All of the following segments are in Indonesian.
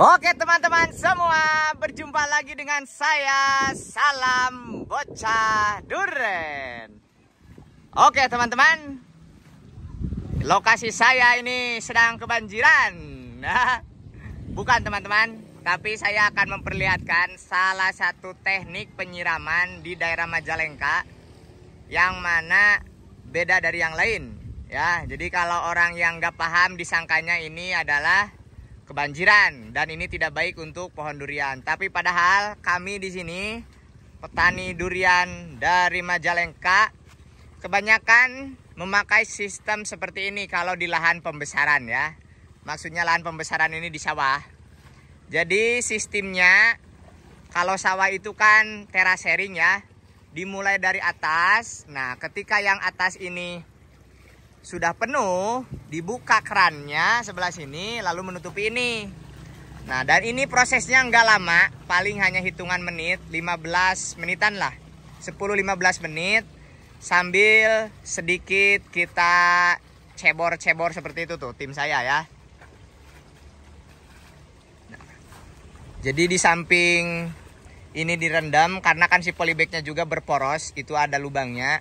Oke teman-teman semua, berjumpa lagi dengan saya Salam Bocah Duren. Oke teman-teman, lokasi saya ini sedang kebanjiran. bukan teman-teman, tapi saya akan memperlihatkan salah satu teknik penyiraman di daerah Majalengka yang mana beda dari yang lain. Ya, jadi kalau orang yang gak paham disangkanya ini adalah kebanjiran dan ini tidak baik untuk pohon durian. Tapi padahal kami di sini petani durian dari Majalengka kebanyakan memakai sistem seperti ini kalau di lahan pembesaran ya. Maksudnya lahan pembesaran ini di sawah. Jadi sistemnya kalau sawah itu kan terasering ya, dimulai dari atas. Nah, ketika yang atas ini sudah penuh, dibuka kerannya sebelah sini, lalu menutupi ini. Nah, dan ini prosesnya nggak lama, paling hanya hitungan menit, 15 menitan lah. 10-15 menit, sambil sedikit kita cebor-cebor seperti itu tuh, tim saya ya. Nah, jadi di samping ini direndam, karena kan si polybagnya juga berporos, itu ada lubangnya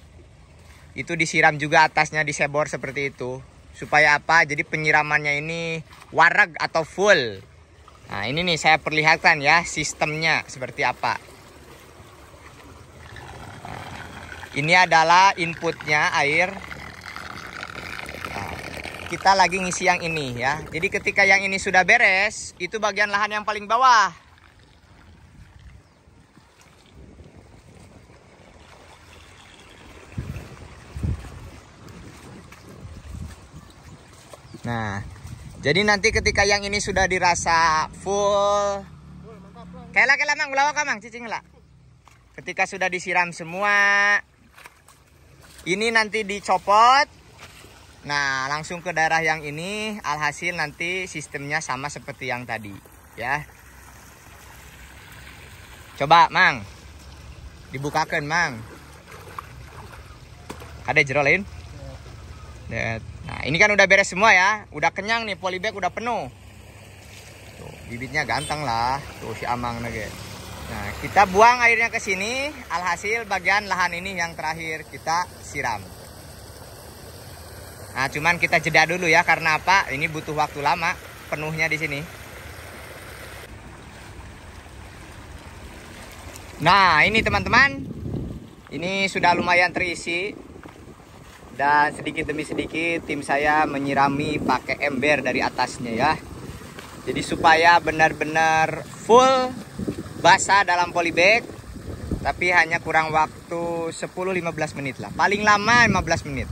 itu disiram juga atasnya disebor seperti itu supaya apa jadi penyiramannya ini warag atau full nah ini nih saya perlihatkan ya sistemnya seperti apa ini adalah inputnya air nah, kita lagi ngisi yang ini ya jadi ketika yang ini sudah beres itu bagian lahan yang paling bawah Nah, jadi nanti ketika yang ini sudah dirasa full, kela kela mang ulawa mang cicing lah. Ketika sudah disiram semua, ini nanti dicopot. Nah, langsung ke daerah yang ini, alhasil nanti sistemnya sama seperti yang tadi, ya. Coba, Mang. Dibukakan, Mang. Ada jerolin? lain? Lihat. Nah, ini kan udah beres semua ya. Udah kenyang nih, polybag udah penuh. Tuh, bibitnya ganteng lah. Tuh si Amang nage. Nah, kita buang airnya ke sini. Alhasil bagian lahan ini yang terakhir kita siram. Nah, cuman kita jeda dulu ya karena apa? Ini butuh waktu lama penuhnya di sini. Nah, ini teman-teman. Ini sudah lumayan terisi dan sedikit demi sedikit tim saya menyirami pakai ember dari atasnya ya jadi supaya benar-benar full basah dalam polybag tapi hanya kurang waktu 10-15 menit lah paling lama 15 menit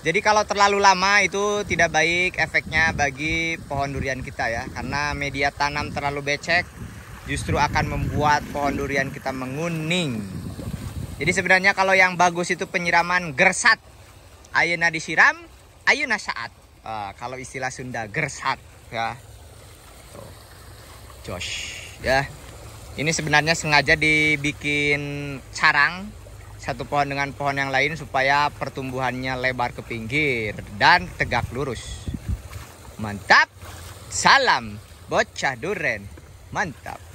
jadi kalau terlalu lama itu tidak baik efeknya bagi pohon durian kita ya karena media tanam terlalu becek justru akan membuat pohon durian kita menguning jadi sebenarnya kalau yang bagus itu penyiraman gersat ayeuna disiram ayeuna saat uh, kalau istilah Sunda gersat ya tuh Josh ya ini sebenarnya sengaja dibikin sarang satu pohon dengan pohon yang lain supaya pertumbuhannya lebar ke pinggir dan tegak lurus mantap salam bocah duren mantap